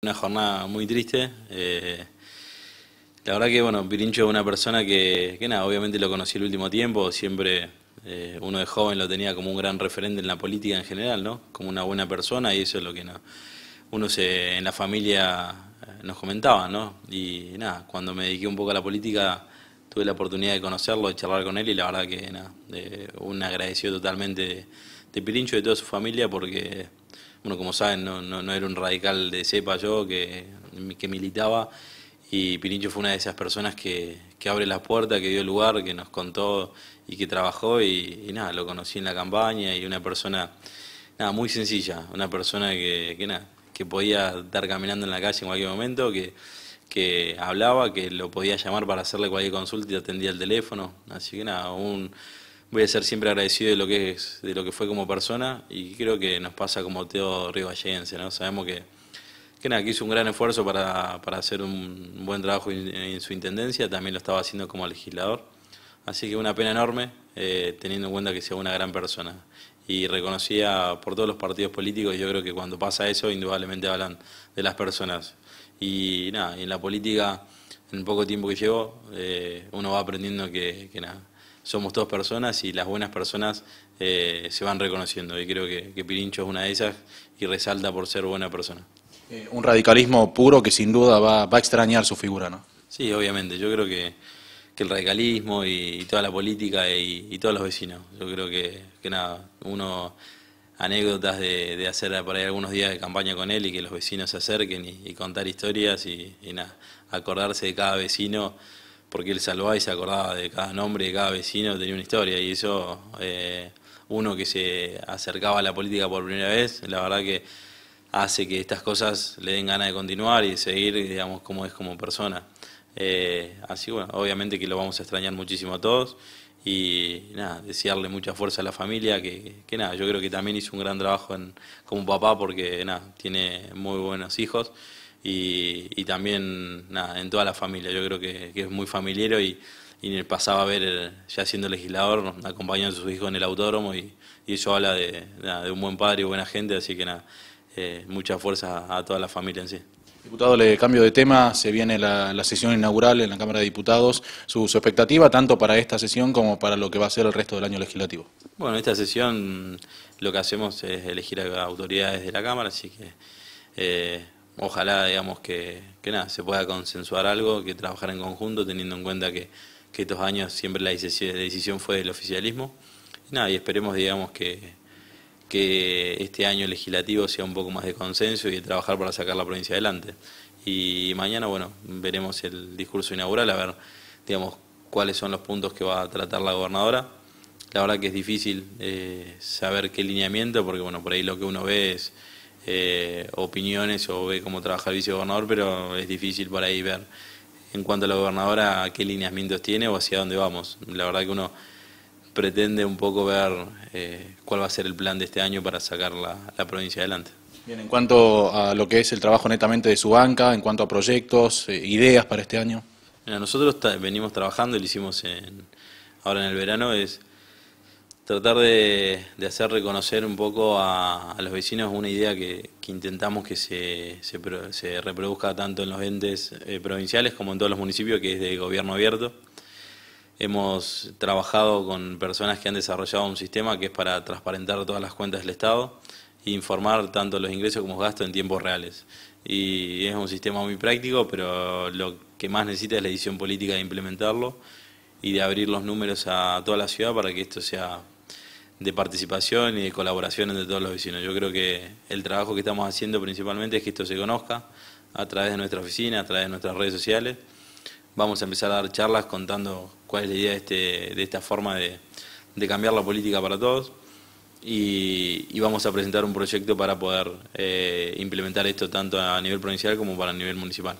Una jornada muy triste. Eh, la verdad que, bueno, Pirincho es una persona que, que, nada, obviamente lo conocí el último tiempo, siempre eh, uno de joven lo tenía como un gran referente en la política en general, ¿no? Como una buena persona y eso es lo que no, uno se, en la familia eh, nos comentaba, ¿no? Y nada, cuando me dediqué un poco a la política tuve la oportunidad de conocerlo, de charlar con él y la verdad que, nada, un agradecido totalmente... Pirincho y de toda su familia porque, bueno, como saben, no, no, era un radical de cepa yo que, militaba y Pirincho fue una de esas personas que, abre la puerta, que dio lugar, que nos contó y que trabajó y, nada, lo conocí en la campaña y una persona, nada, muy sencilla, una persona que, que nada, que podía estar caminando en la calle en cualquier momento, que, que hablaba, que lo podía llamar para hacerle cualquier consulta y atendía el teléfono. Así que nada, un, voy a ser siempre agradecido de lo que de lo que fue como persona y creo que nos pasa como Teo Rivallense, ¿no? Sabemos que, que, nada, que hizo un gran esfuerzo para, hacer un buen trabajo en, su intendencia, también lo estaba haciendo como legislador. Así que una pena enorme, eh, teniendo en cuenta que sea una gran persona. Y reconocida por todos los partidos políticos, yo creo que cuando pasa eso, indudablemente hablan de las personas. Y nada, en la política, en el poco tiempo que llevo, eh, uno va aprendiendo que nada, somos dos personas y las buenas personas eh, se van reconociendo. Y creo que, Pirincho es una de esas y resalta por ser buena persona. Eh, un radicalismo puro que sin duda va, va, a extrañar su figura, ¿no? Sí, obviamente. Yo creo que, que el radicalismo y, toda la política y, todos los vecinos. Yo creo que, que nada, uno anécdotas de, de, hacer por ahí algunos días de campaña con él y que los vecinos se acerquen y, contar historias y, acordarse de cada vecino porque él salvaba y se acordaba de cada nombre, de cada vecino, tenía una historia y eso, eh, uno que se acercaba a la política por primera vez, la verdad que hace que estas cosas le den ganas de continuar y seguir, digamos, como es como persona. Eh, así bueno, obviamente que lo vamos a extrañar muchísimo a todos y nada, desearle mucha fuerza a la familia, que, que nada, yo creo que también hizo un gran trabajo en, como papá porque nada, tiene muy buenos hijos y, también en toda la familia. Yo creo que, es muy familiar y, y, en el a ver, ya siendo legislador, acompañando a sus hijos en el autódromo y, eso habla de, un buen padre y buena gente, así que nada, eh, mucha fuerza a toda la familia en sí. Diputado, le cambio de tema, se viene la, sesión inaugural en la Cámara de Diputados, su, expectativa tanto para esta sesión como para lo que va a ser el resto del año legislativo. Bueno, en esta sesión lo que hacemos es elegir a autoridades de la Cámara, así que eh, ojalá, digamos, que, nada, se pueda consensuar algo, que trabajar en conjunto, teniendo en cuenta que, estos años siempre la decisión, fue del oficialismo. Y nada, y esperemos, digamos, que, que este año legislativo sea un poco más de consenso y de trabajar para sacar la provincia adelante. Y mañana, bueno, veremos el discurso inaugural, a ver, digamos, cuáles son los puntos que va a tratar la gobernadora. La verdad que es difícil eh, saber qué lineamiento, porque bueno, por ahí lo que uno ve es eh, opiniones o ve cómo trabaja el vicegobernador, pero es difícil para ahí ver en cuanto a la gobernadora qué lineamientos tiene o hacia dónde vamos. La verdad que uno pretende un poco ver eh, cuál va a ser el plan de este año para sacar la, provincia adelante. Bien, en cuanto a lo que es el trabajo netamente de su banca, en cuanto a proyectos, eh, ideas para este año. nosotros venimos trabajando, y lo hicimos ahora en el verano, es tratar de, hacer reconocer un poco a, los vecinos una idea que, intentamos que se, reproduzca tanto en los entes eh, provinciales como en todos los municipios, que es de gobierno abierto. Hemos trabajado con personas que han desarrollado un sistema que es para transparentar todas las cuentas del Estado e informar tanto los ingresos como los gastos en tiempos reales. Y es un sistema muy práctico, pero lo que más necesita es la edición política de implementarlo y de abrir los números a toda la ciudad para que esto sea de participación y de colaboración entre todos los vecinos. Yo creo que el trabajo que estamos haciendo principalmente es que esto se conozca a través de nuestra oficina, a través de nuestras redes sociales. Vamos a empezar a dar charlas contando cuál es la idea de, este, esta forma de, cambiar la política para todos y, vamos a presentar un proyecto para poder eh, implementar esto tanto a nivel provincial como para a nivel municipal.